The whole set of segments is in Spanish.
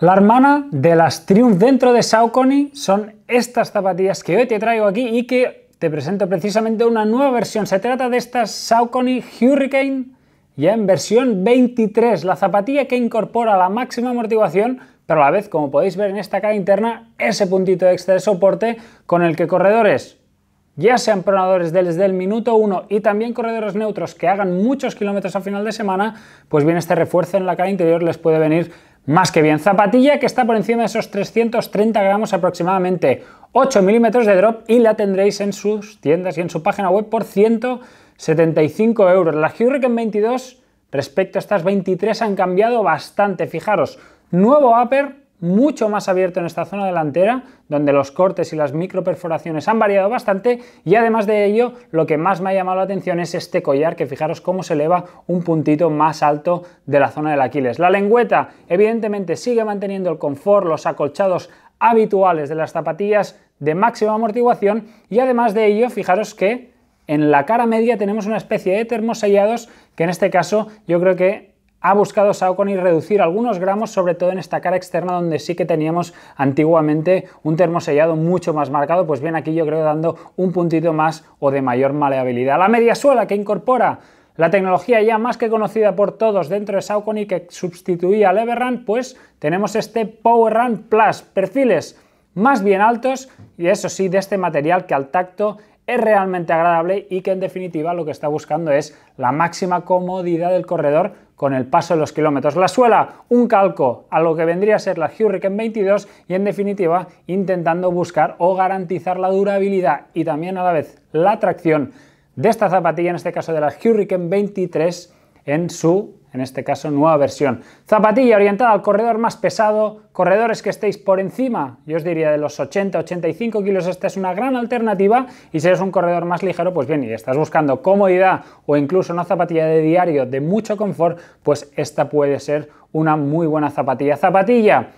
La hermana de las Triumph dentro de Saucony son estas zapatillas que hoy te traigo aquí y que te presento precisamente una nueva versión. Se trata de estas Saucony Hurricane ya en versión 23, la zapatilla que incorpora la máxima amortiguación, pero a la vez, como podéis ver en esta cara interna, ese puntito extra de soporte con el que corredores ya sean pronadores desde el minuto 1 y también corredores neutros que hagan muchos kilómetros a final de semana, pues bien este refuerzo en la cara interior les puede venir más que bien. Zapatilla que está por encima de esos 330 gramos aproximadamente, 8 milímetros de drop y la tendréis en sus tiendas y en su página web por 175 euros. La Hurricane 22 respecto a estas 23 han cambiado bastante. Fijaros, nuevo upper mucho más abierto en esta zona delantera, donde los cortes y las microperforaciones han variado bastante y además de ello lo que más me ha llamado la atención es este collar que fijaros cómo se eleva un puntito más alto de la zona del Aquiles. La lengüeta evidentemente sigue manteniendo el confort, los acolchados habituales de las zapatillas de máxima amortiguación y además de ello fijaros que en la cara media tenemos una especie de termosellados que en este caso yo creo que ha buscado Saucony reducir algunos gramos, sobre todo en esta cara externa donde sí que teníamos antiguamente un termosellado mucho más marcado, pues bien aquí yo creo dando un puntito más o de mayor maleabilidad. La media suela que incorpora la tecnología ya más que conocida por todos dentro de Saucony que sustituía al Everrun, pues tenemos este Power Run Plus, perfiles más bien altos y eso sí de este material que al tacto es realmente agradable y que en definitiva lo que está buscando es la máxima comodidad del corredor con el paso de los kilómetros. La suela, un calco a lo que vendría a ser la Hurricane 22 y en definitiva intentando buscar o garantizar la durabilidad y también a la vez la tracción de esta zapatilla, en este caso de la Hurricane 23, en su en este caso nueva versión. Zapatilla orientada al corredor más pesado, corredores que estéis por encima, yo os diría de los 80-85 kilos, esta es una gran alternativa y si eres un corredor más ligero, pues bien, y estás buscando comodidad o incluso una zapatilla de diario de mucho confort, pues esta puede ser una muy buena zapatilla. Zapatilla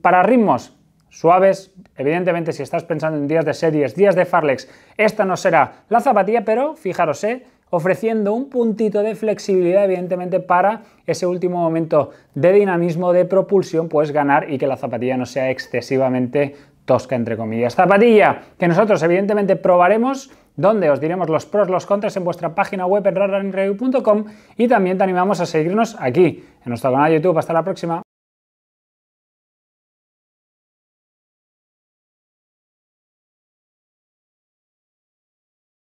para ritmos suaves. Evidentemente, si estás pensando en días de series, días de Farlex, esta no será la zapatilla, pero fijaros, ¿eh? ofreciendo un puntito de flexibilidad evidentemente para ese último momento de dinamismo, de propulsión, pues ganar y que la zapatilla no sea excesivamente tosca, entre comillas. Zapatilla que nosotros evidentemente probaremos, donde os diremos los pros, los contras en vuestra página web en rarrunningreview.com y también te animamos a seguirnos aquí, en nuestro canal de YouTube. Hasta la próxima.